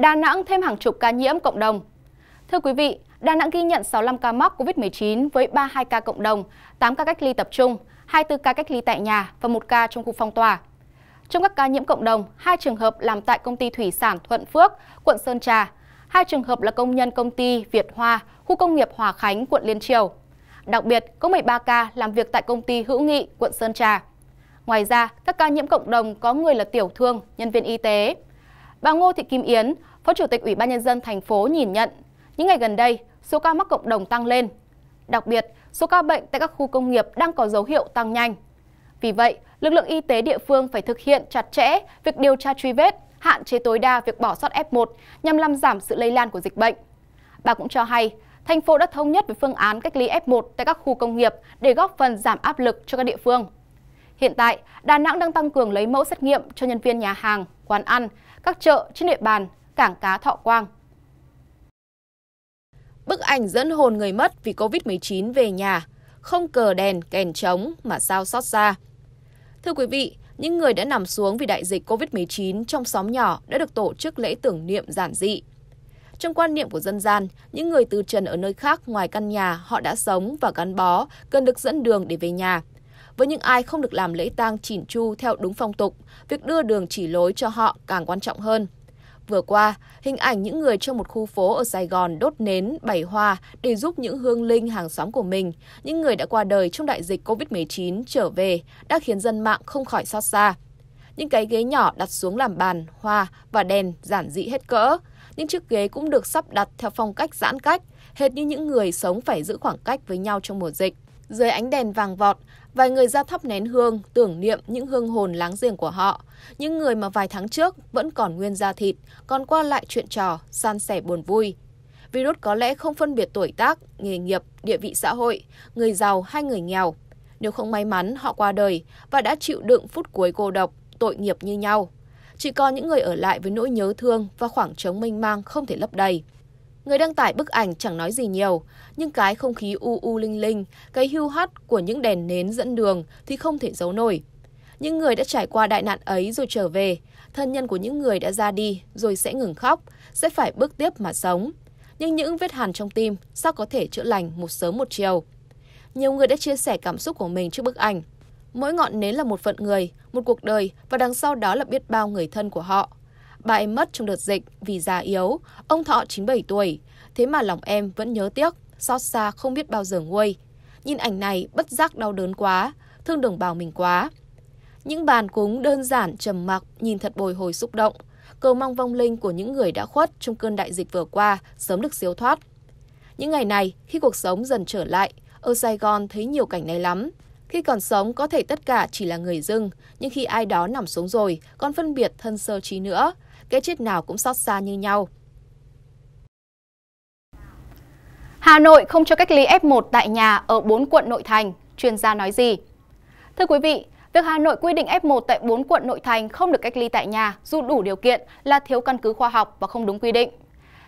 Đà Nẵng thêm hàng chục ca nhiễm cộng đồng. Thưa quý vị, Đà Nẵng ghi nhận 65 ca mắc COVID-19 với 32 ca cộng đồng, 8 ca cách ly tập trung, 24 ca cách ly tại nhà và 1 ca trong khu phong tỏa. Trong các ca nhiễm cộng đồng, hai trường hợp làm tại công ty thủy sản Thuận Phước, quận Sơn Trà, hai trường hợp là công nhân công ty Việt Hoa, khu công nghiệp Hòa Khánh, quận Liên Triều. Đặc biệt, có 13 ca làm việc tại công ty Hữu Nghị, quận Sơn Trà. Ngoài ra, các ca nhiễm cộng đồng có người là tiểu thương, nhân viên y tế, Bà Ngô Thị Kim Yến, Phó Chủ tịch Ủy ban nhân dân thành phố nhìn nhận, những ngày gần đây, số ca mắc cộng đồng tăng lên. Đặc biệt, số ca bệnh tại các khu công nghiệp đang có dấu hiệu tăng nhanh. Vì vậy, lực lượng y tế địa phương phải thực hiện chặt chẽ việc điều tra truy vết, hạn chế tối đa việc bỏ sót F1 nhằm làm giảm sự lây lan của dịch bệnh. Bà cũng cho hay, thành phố đã thống nhất với phương án cách ly F1 tại các khu công nghiệp để góp phần giảm áp lực cho các địa phương. Hiện tại, Đà Nẵng đang tăng cường lấy mẫu xét nghiệm cho nhân viên nhà hàng, quán ăn các chợ trên địa bàn cảng cá Thọ Quang. Bức ảnh dẫn hồn người mất vì Covid-19 về nhà, không cờ đèn, kèn trống mà sao xót xa. Thưa quý vị, những người đã nằm xuống vì đại dịch COVID-19 trong xóm nhỏ đã được tổ chức lễ tưởng niệm giản dị. Trong quan niệm của dân gian, những người từ trần ở nơi khác ngoài căn nhà họ đã sống và gắn bó cần được dẫn đường để về nhà, với những ai không được làm lễ tang chỉn chu theo đúng phong tục, việc đưa đường chỉ lối cho họ càng quan trọng hơn. Vừa qua, hình ảnh những người trong một khu phố ở Sài Gòn đốt nến, bày hoa để giúp những hương linh hàng xóm của mình, những người đã qua đời trong đại dịch COVID-19 trở về đã khiến dân mạng không khỏi xót xa. Những cái ghế nhỏ đặt xuống làm bàn, hoa và đèn giản dị hết cỡ. Những chiếc ghế cũng được sắp đặt theo phong cách giãn cách, hệt như những người sống phải giữ khoảng cách với nhau trong mùa dịch. Dưới ánh đèn vàng vọt, Vài người ra thắp nén hương, tưởng niệm những hương hồn láng giềng của họ. Những người mà vài tháng trước vẫn còn nguyên da thịt, còn qua lại chuyện trò, san sẻ buồn vui. Virus có lẽ không phân biệt tuổi tác, nghề nghiệp, địa vị xã hội, người giàu hay người nghèo. Nếu không may mắn, họ qua đời và đã chịu đựng phút cuối cô độc, tội nghiệp như nhau. Chỉ còn những người ở lại với nỗi nhớ thương và khoảng trống mênh mang không thể lấp đầy. Người đăng tải bức ảnh chẳng nói gì nhiều, nhưng cái không khí u u linh linh, cái hưu hắt của những đèn nến dẫn đường thì không thể giấu nổi. Những người đã trải qua đại nạn ấy rồi trở về, thân nhân của những người đã ra đi rồi sẽ ngừng khóc, sẽ phải bước tiếp mà sống. Nhưng những vết hàn trong tim sao có thể chữa lành một sớm một chiều. Nhiều người đã chia sẻ cảm xúc của mình trước bức ảnh. Mỗi ngọn nến là một phận người, một cuộc đời và đằng sau đó là biết bao người thân của họ. Bà em mất trong đợt dịch vì già yếu, ông Thọ 97 tuổi. Thế mà lòng em vẫn nhớ tiếc, xót xa không biết bao giờ nguôi. Nhìn ảnh này bất giác đau đớn quá, thương đồng bào mình quá. Những bàn cúng đơn giản trầm mặc nhìn thật bồi hồi xúc động, cầu mong vong linh của những người đã khuất trong cơn đại dịch vừa qua sớm được siêu thoát. Những ngày này, khi cuộc sống dần trở lại, ở Sài Gòn thấy nhiều cảnh này lắm. Khi còn sống có thể tất cả chỉ là người dưng, nhưng khi ai đó nằm xuống rồi, còn phân biệt thân sơ trí nữa, cái chết nào cũng xót xa như nhau. Hà Nội không cho cách ly F1 tại nhà ở 4 quận nội thành, chuyên gia nói gì? Thưa quý vị, việc Hà Nội quy định F1 tại 4 quận nội thành không được cách ly tại nhà dù đủ điều kiện là thiếu căn cứ khoa học và không đúng quy định.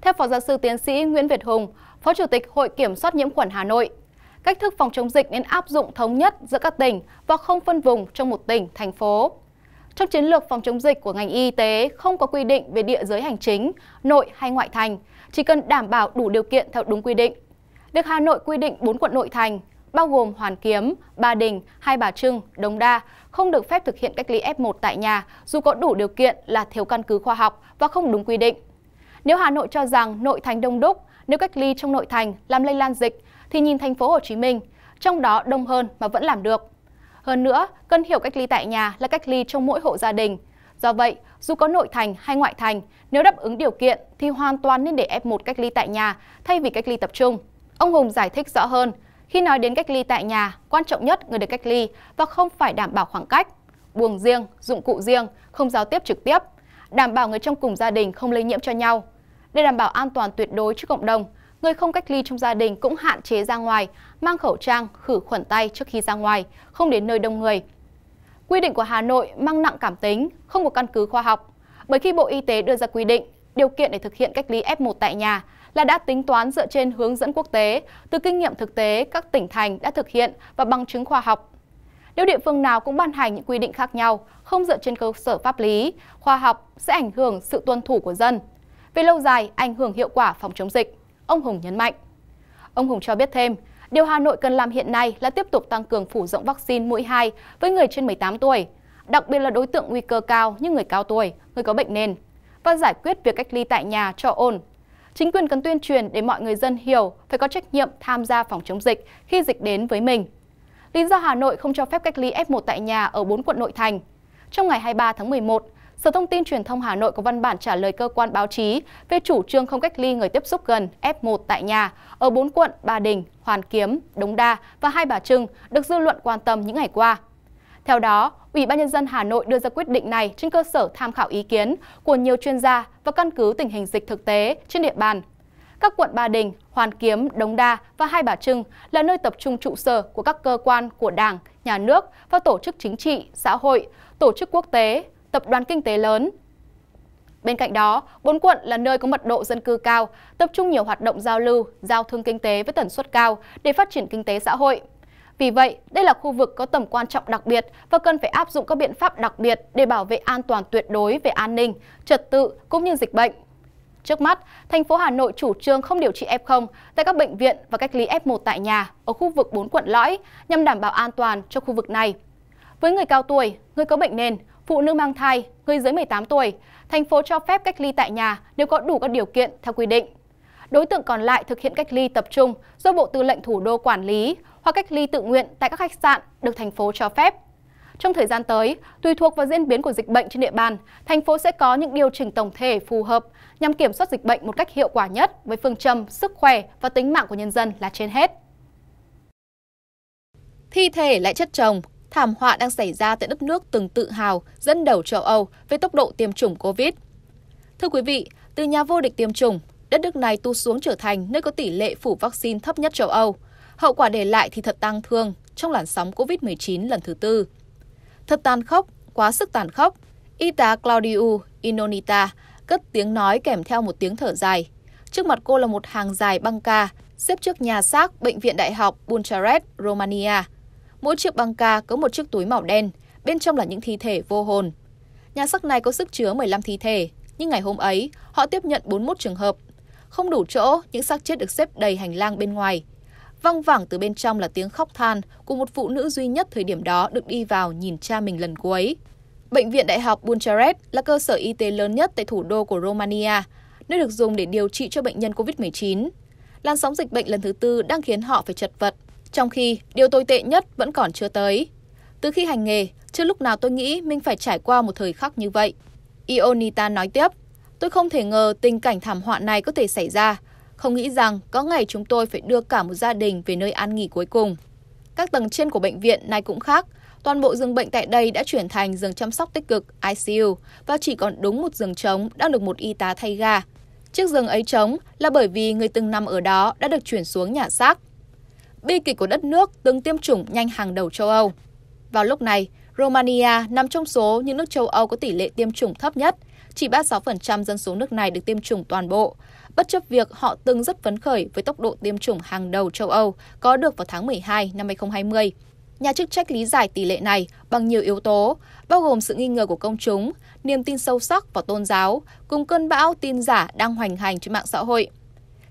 Theo Phó giáo sư tiến sĩ Nguyễn Việt Hùng, Phó Chủ tịch Hội Kiểm soát nhiễm khuẩn Hà Nội, cách thức phòng chống dịch nên áp dụng thống nhất giữa các tỉnh và không phân vùng trong một tỉnh, thành phố. Trong chiến lược phòng chống dịch của ngành y tế không có quy định về địa giới hành chính, nội hay ngoại thành, chỉ cần đảm bảo đủ điều kiện theo đúng quy định. Việc Hà Nội quy định 4 quận nội thành, bao gồm Hoàn Kiếm, Ba Đình, Hai Bà Trưng, Đống Đa, không được phép thực hiện cách ly F1 tại nhà dù có đủ điều kiện là thiếu căn cứ khoa học và không đúng quy định. Nếu Hà Nội cho rằng nội thành đông đúc, nếu cách ly trong nội thành làm lây lan dịch, thì nhìn thành phố Hồ Chí Minh, trong đó đông hơn mà vẫn làm được. Hơn nữa, cần hiểu cách ly tại nhà là cách ly trong mỗi hộ gia đình. Do vậy, dù có nội thành hay ngoại thành, nếu đáp ứng điều kiện thì hoàn toàn nên để F1 cách ly tại nhà thay vì cách ly tập trung. Ông Hùng giải thích rõ hơn, khi nói đến cách ly tại nhà, quan trọng nhất người được cách ly và không phải đảm bảo khoảng cách, buồng riêng, dụng cụ riêng, không giao tiếp trực tiếp, đảm bảo người trong cùng gia đình không lây nhiễm cho nhau. Để đảm bảo an toàn tuyệt đối cho cộng đồng, Người không cách ly trong gia đình cũng hạn chế ra ngoài, mang khẩu trang, khử khuẩn tay trước khi ra ngoài, không đến nơi đông người. Quy định của Hà Nội mang nặng cảm tính, không có căn cứ khoa học. Bởi khi Bộ Y tế đưa ra quy định, điều kiện để thực hiện cách ly F1 tại nhà là đã tính toán dựa trên hướng dẫn quốc tế, từ kinh nghiệm thực tế các tỉnh thành đã thực hiện và bằng chứng khoa học. Nếu địa phương nào cũng ban hành những quy định khác nhau, không dựa trên cơ sở pháp lý, khoa học sẽ ảnh hưởng sự tuân thủ của dân. Về lâu dài, ảnh hưởng hiệu quả phòng chống dịch ông Hùng nhấn mạnh. Ông Hùng cho biết thêm, điều Hà Nội cần làm hiện nay là tiếp tục tăng cường phủ rộng vaccine mũi 2 với người trên 18 tuổi, đặc biệt là đối tượng nguy cơ cao như người cao tuổi, người có bệnh nền, và giải quyết việc cách ly tại nhà cho ổn. Chính quyền cần tuyên truyền để mọi người dân hiểu phải có trách nhiệm tham gia phòng chống dịch khi dịch đến với mình. Lý do Hà Nội không cho phép cách ly F1 tại nhà ở 4 quận nội thành. Trong ngày 23 tháng 11, Sở Thông tin Truyền thông Hà Nội có văn bản trả lời cơ quan báo chí về chủ trương không cách ly người tiếp xúc gần F1 tại nhà ở 4 quận Ba Đình, Hoàn Kiếm, Đống Đa và Hai Bà Trưng được dư luận quan tâm những ngày qua. Theo đó, Ủy ban Nhân dân Hà Nội đưa ra quyết định này trên cơ sở tham khảo ý kiến của nhiều chuyên gia và căn cứ tình hình dịch thực tế trên địa bàn. Các quận Ba Đình, Hoàn Kiếm, Đống Đa và Hai Bà Trưng là nơi tập trung trụ sở của các cơ quan của Đảng, Nhà nước và tổ chức chính trị, xã hội, tổ chức quốc tế, tập đoàn kinh tế lớn. Bên cạnh đó, bốn quận là nơi có mật độ dân cư cao, tập trung nhiều hoạt động giao lưu, giao thương kinh tế với tần suất cao để phát triển kinh tế xã hội. Vì vậy, đây là khu vực có tầm quan trọng đặc biệt và cần phải áp dụng các biện pháp đặc biệt để bảo vệ an toàn tuyệt đối về an ninh, trật tự cũng như dịch bệnh. Trước mắt, thành phố Hà Nội chủ trương không điều trị F0 tại các bệnh viện và cách ly F1 tại nhà ở khu vực 4 quận lõi nhằm đảm bảo an toàn cho khu vực này. Với người cao tuổi, người có bệnh nền, phụ nữ mang thai, người dưới 18 tuổi, thành phố cho phép cách ly tại nhà nếu có đủ các điều kiện theo quy định. Đối tượng còn lại thực hiện cách ly tập trung do Bộ Tư lệnh Thủ đô quản lý hoặc cách ly tự nguyện tại các khách sạn được thành phố cho phép. Trong thời gian tới, tùy thuộc vào diễn biến của dịch bệnh trên địa bàn, thành phố sẽ có những điều chỉnh tổng thể phù hợp nhằm kiểm soát dịch bệnh một cách hiệu quả nhất với phương châm sức khỏe và tính mạng của nhân dân là trên hết. Thi thể lại chất chồng, thảm họa đang xảy ra tại đất nước từng tự hào, dẫn đầu châu Âu về tốc độ tiêm chủng COVID. Thưa quý vị, từ nhà vô địch tiêm chủng, đất nước này tu xuống trở thành nơi có tỷ lệ phủ vaccine thấp nhất châu Âu. Hậu quả để lại thì thật tang thương trong làn sóng COVID-19 lần thứ tư. Thật tàn khốc, quá sức tàn khốc. Y tá Claudiu Inonita cất tiếng nói kèm theo một tiếng thở dài. Trước mặt cô là một hàng dài băng ca, xếp trước nhà xác Bệnh viện Đại học Bucharest, Romania – Mỗi chiếc băng ca có một chiếc túi màu đen, bên trong là những thi thể vô hồn. Nhà xác này có sức chứa 15 thi thể, nhưng ngày hôm ấy, họ tiếp nhận 41 trường hợp. Không đủ chỗ, những xác chết được xếp đầy hành lang bên ngoài. Văng vẳng từ bên trong là tiếng khóc than của một phụ nữ duy nhất thời điểm đó được đi vào nhìn cha mình lần cuối. Bệnh viện Đại học Bucharest là cơ sở y tế lớn nhất tại thủ đô của Romania, nơi được dùng để điều trị cho bệnh nhân COVID-19. Làn sóng dịch bệnh lần thứ tư đang khiến họ phải chật vật trong khi điều tồi tệ nhất vẫn còn chưa tới. Từ khi hành nghề, chưa lúc nào tôi nghĩ mình phải trải qua một thời khắc như vậy. Ionita nói tiếp, tôi không thể ngờ tình cảnh thảm họa này có thể xảy ra. Không nghĩ rằng có ngày chúng tôi phải đưa cả một gia đình về nơi an nghỉ cuối cùng. Các tầng trên của bệnh viện này cũng khác. Toàn bộ giường bệnh tại đây đã chuyển thành giường chăm sóc tích cực ICU và chỉ còn đúng một giường trống đang được một y tá thay ga. Chiếc giường ấy trống là bởi vì người từng nằm ở đó đã được chuyển xuống nhà xác bi kịch của đất nước từng tiêm chủng nhanh hàng đầu châu Âu. Vào lúc này, Romania nằm trong số những nước châu Âu có tỷ lệ tiêm chủng thấp nhất, chỉ 36% dân số nước này được tiêm chủng toàn bộ, bất chấp việc họ từng rất phấn khởi với tốc độ tiêm chủng hàng đầu châu Âu có được vào tháng 12 năm 2020. Nhà chức trách lý giải tỷ lệ này bằng nhiều yếu tố, bao gồm sự nghi ngờ của công chúng, niềm tin sâu sắc vào tôn giáo, cùng cơn bão tin giả đang hoành hành trên mạng xã hội.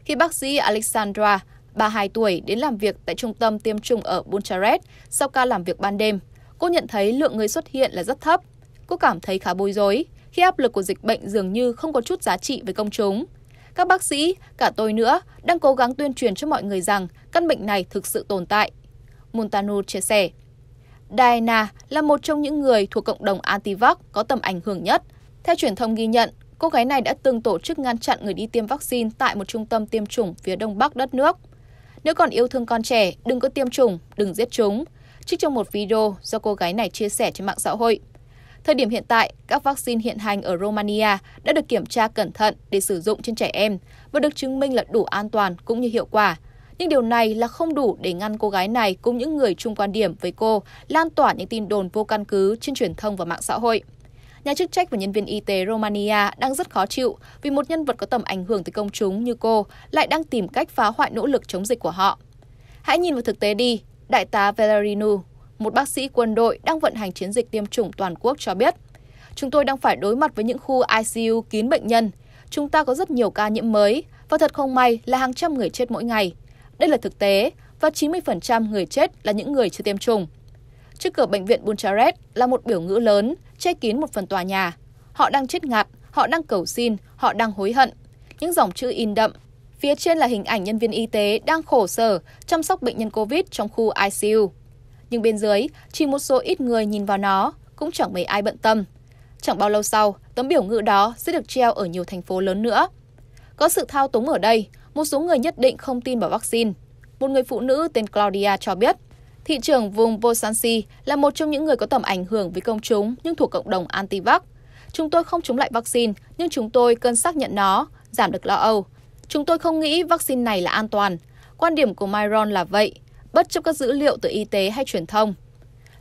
Khi bác sĩ Alexandra 32 tuổi, đến làm việc tại trung tâm tiêm chủng ở Bucharest sau ca làm việc ban đêm. Cô nhận thấy lượng người xuất hiện là rất thấp. Cô cảm thấy khá bối rối khi áp lực của dịch bệnh dường như không có chút giá trị với công chúng. Các bác sĩ, cả tôi nữa, đang cố gắng tuyên truyền cho mọi người rằng căn bệnh này thực sự tồn tại. Montano chia sẻ. Diana là một trong những người thuộc cộng đồng anti-vax có tầm ảnh hưởng nhất. Theo truyền thông ghi nhận, cô gái này đã từng tổ chức ngăn chặn người đi tiêm vaccine tại một trung tâm tiêm chủng phía đông bắc đất nước. Nếu còn yêu thương con trẻ, đừng có tiêm chủng, đừng giết chúng. Trích trong một video do cô gái này chia sẻ trên mạng xã hội. Thời điểm hiện tại, các vaccine hiện hành ở Romania đã được kiểm tra cẩn thận để sử dụng trên trẻ em và được chứng minh là đủ an toàn cũng như hiệu quả. Nhưng điều này là không đủ để ngăn cô gái này cùng những người chung quan điểm với cô lan tỏa những tin đồn vô căn cứ trên truyền thông và mạng xã hội. Nhà chức trách và nhân viên y tế Romania đang rất khó chịu vì một nhân vật có tầm ảnh hưởng tới công chúng như cô lại đang tìm cách phá hoại nỗ lực chống dịch của họ. Hãy nhìn vào thực tế đi, Đại tá Valerinu, một bác sĩ quân đội đang vận hành chiến dịch tiêm chủng toàn quốc cho biết, chúng tôi đang phải đối mặt với những khu ICU kín bệnh nhân. Chúng ta có rất nhiều ca nhiễm mới và thật không may là hàng trăm người chết mỗi ngày. Đây là thực tế và 90% người chết là những người chưa tiêm chủng. Trước cửa bệnh viện Bucharest là một biểu ngữ lớn che kín một phần tòa nhà. Họ đang chết ngạt, họ đang cầu xin, họ đang hối hận. Những dòng chữ in đậm. Phía trên là hình ảnh nhân viên y tế đang khổ sở chăm sóc bệnh nhân COVID trong khu ICU. Nhưng bên dưới, chỉ một số ít người nhìn vào nó, cũng chẳng mấy ai bận tâm. Chẳng bao lâu sau, tấm biểu ngữ đó sẽ được treo ở nhiều thành phố lớn nữa. Có sự thao túng ở đây, một số người nhất định không tin vào vaccine. Một người phụ nữ tên Claudia cho biết, Thị trưởng vùng Bosansi là một trong những người có tầm ảnh hưởng với công chúng nhưng thuộc cộng đồng anti-vax. Chúng tôi không chống lại vaccine, nhưng chúng tôi cần xác nhận nó, giảm được lo âu. Chúng tôi không nghĩ vaccine này là an toàn. Quan điểm của Myron là vậy, bất chấp các dữ liệu từ y tế hay truyền thông.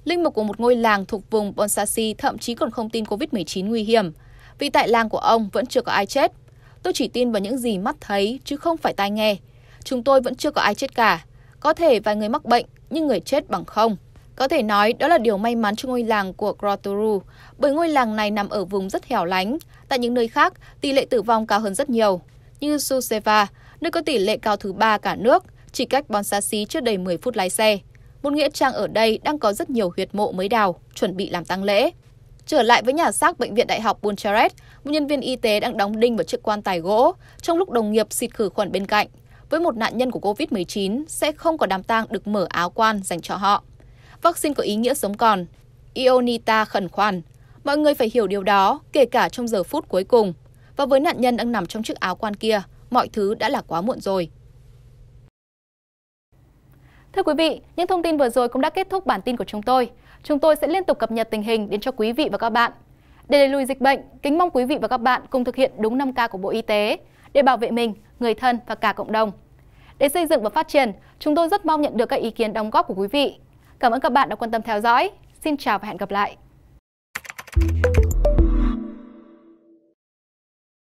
Linh mục của một ngôi làng thuộc vùng Bonsasi thậm chí còn không tin COVID-19 nguy hiểm, vì tại làng của ông vẫn chưa có ai chết. Tôi chỉ tin vào những gì mắt thấy chứ không phải tai nghe. Chúng tôi vẫn chưa có ai chết cả. Có thể vài người mắc bệnh, nhưng người chết bằng không. Có thể nói đó là điều may mắn cho ngôi làng của Grotoru, bởi ngôi làng này nằm ở vùng rất hẻo lánh. Tại những nơi khác, tỷ lệ tử vong cao hơn rất nhiều, như Suseva, nơi có tỷ lệ cao thứ ba cả nước, chỉ cách Bonsasi chưa đầy 10 phút lái xe. Một nghĩa trang ở đây đang có rất nhiều huyệt mộ mới đào, chuẩn bị làm tăng lễ. Trở lại với nhà xác bệnh viện đại học Buncharet, một nhân viên y tế đang đóng đinh vào chiếc quan tài gỗ, trong lúc đồng nghiệp xịt khử khuẩn bên cạnh với một nạn nhân của COVID-19 sẽ không có đám tang được mở áo quan dành cho họ. Vaccine có ý nghĩa sống còn. Ionita khẩn khoản. Mọi người phải hiểu điều đó, kể cả trong giờ phút cuối cùng. Và với nạn nhân đang nằm trong chiếc áo quan kia, mọi thứ đã là quá muộn rồi. Thưa quý vị, những thông tin vừa rồi cũng đã kết thúc bản tin của chúng tôi. Chúng tôi sẽ liên tục cập nhật tình hình đến cho quý vị và các bạn. Để đẩy lùi dịch bệnh, kính mong quý vị và các bạn cùng thực hiện đúng 5K của Bộ Y tế, để bảo vệ mình, người thân và cả cộng đồng. Để xây dựng và phát triển, chúng tôi rất mong nhận được các ý kiến đóng góp của quý vị. Cảm ơn các bạn đã quan tâm theo dõi. Xin chào và hẹn gặp lại.